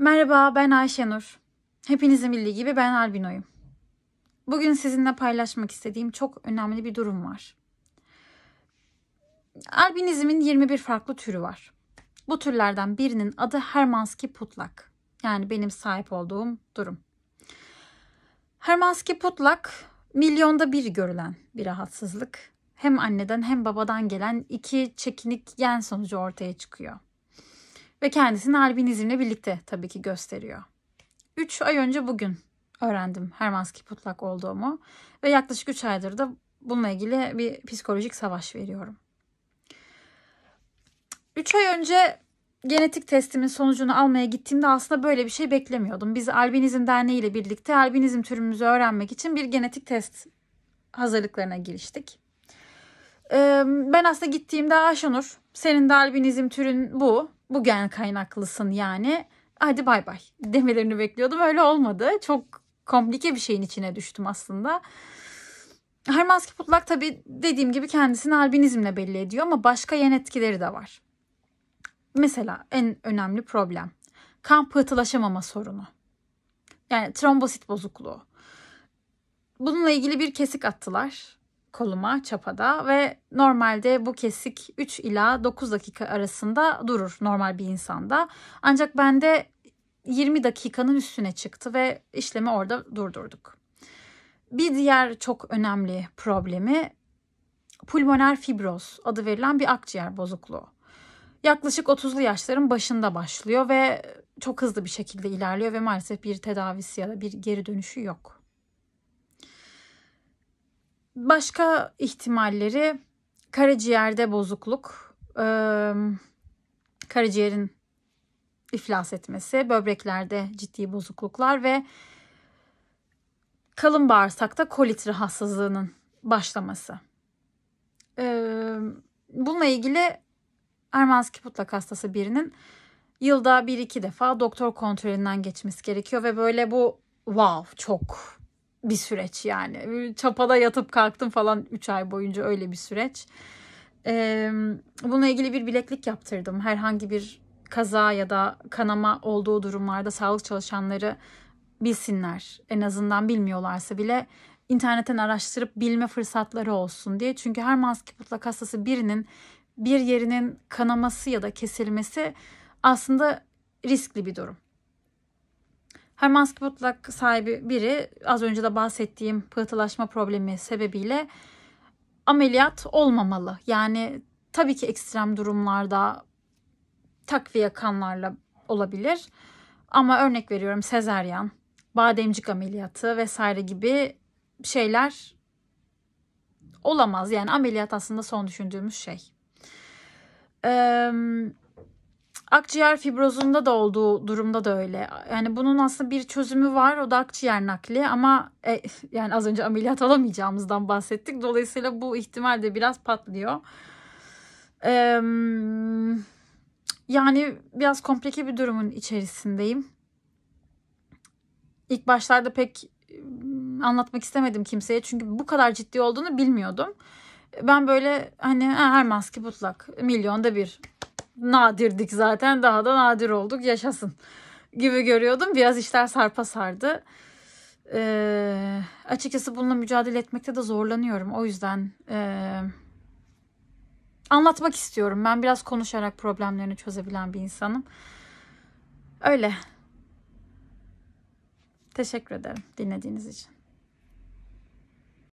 Merhaba ben Ayşenur. Hepinizin bildiği gibi ben albinoyum. Bugün sizinle paylaşmak istediğim çok önemli bir durum var. Albinizmin 21 farklı türü var. Bu türlerden birinin adı Hermanski Putlak. Yani benim sahip olduğum durum. Hermanski Putlak milyonda bir görülen bir rahatsızlık. Hem anneden hem babadan gelen iki çekinik gen sonucu ortaya çıkıyor ve kendisini albinizmle birlikte tabii ki gösteriyor. 3 ay önce bugün öğrendim Hermanski Putlak olduğumu ve yaklaşık 3 aydır da bununla ilgili bir psikolojik savaş veriyorum. 3 ay önce genetik testimin sonucunu almaya gittiğimde aslında böyle bir şey beklemiyordum. Biz Albinizm Derneği ile birlikte albinizm türümüzü öğrenmek için bir genetik test hazırlıklarına giriştik. Ee, ben aslında gittiğimde Ayşenur senin de albinizm türün bu bugün kaynaklısın yani hadi bay bay demelerini bekliyordum. Öyle olmadı. Çok komplike bir şeyin içine düştüm aslında. Hermanski Putlak tabii dediğim gibi kendisini albinizmle belli ediyor ama başka yan etkileri de var. Mesela en önemli problem kan pıhtılaşamama sorunu. Yani trombosit bozukluğu. Bununla ilgili bir kesik attılar koluma çapada ve normalde bu kesik 3 ila 9 dakika arasında durur normal bir insanda. Ancak bende 20 dakikanın üstüne çıktı ve işlemi orada durdurduk. Bir diğer çok önemli problemi pulmoner fibroz adı verilen bir akciğer bozukluğu. Yaklaşık 30'lu yaşların başında başlıyor ve çok hızlı bir şekilde ilerliyor ve maalesef bir tedavisi ya da bir geri dönüşü yok. Başka ihtimalleri karaciğerde bozukluk, karaciğerin iflas etmesi, böbreklerde ciddi bozukluklar ve kalın bağırsakta kolit rahatsızlığının başlaması. bununla ilgili Ermanski putlak hastası birinin yılda bir iki defa doktor kontrolünden geçmesi gerekiyor ve böyle bu wow çok bir süreç yani. Çapada yatıp kalktım falan 3 ay boyunca öyle bir süreç. Ee, bununla ilgili bir bileklik yaptırdım. Herhangi bir kaza ya da kanama olduğu durumlarda sağlık çalışanları bilsinler. En azından bilmiyorlarsa bile internetten araştırıp bilme fırsatları olsun diye. Çünkü her maske putlak kasası birinin bir yerinin kanaması ya da kesilmesi aslında riskli bir durum. Her maske sahibi biri az önce de bahsettiğim pıhtılaşma problemi sebebiyle ameliyat olmamalı. Yani tabii ki ekstrem durumlarda takviye kanlarla olabilir. Ama örnek veriyorum sezeryan, bademcik ameliyatı vesaire gibi şeyler olamaz. Yani ameliyat aslında son düşündüğümüz şey. Ee, Akciğer fibrozunda da olduğu durumda da öyle. Yani bunun aslında bir çözümü var o da akciğer nakli ama e, yani az önce ameliyat alamayacağımızdan bahsettik. Dolayısıyla bu ihtimal de biraz patlıyor. Ee, yani biraz komplike bir durumun içerisindeyim. İlk başlarda pek anlatmak istemedim kimseye çünkü bu kadar ciddi olduğunu bilmiyordum. Ben böyle hani her maske mutlak milyonda bir nadirdik zaten daha da nadir olduk yaşasın gibi görüyordum. Biraz işler sarpa sardı. Ee, açıkçası bununla mücadele etmekte de zorlanıyorum. O yüzden e, anlatmak istiyorum. Ben biraz konuşarak problemlerini çözebilen bir insanım. Öyle. Teşekkür ederim dinlediğiniz için.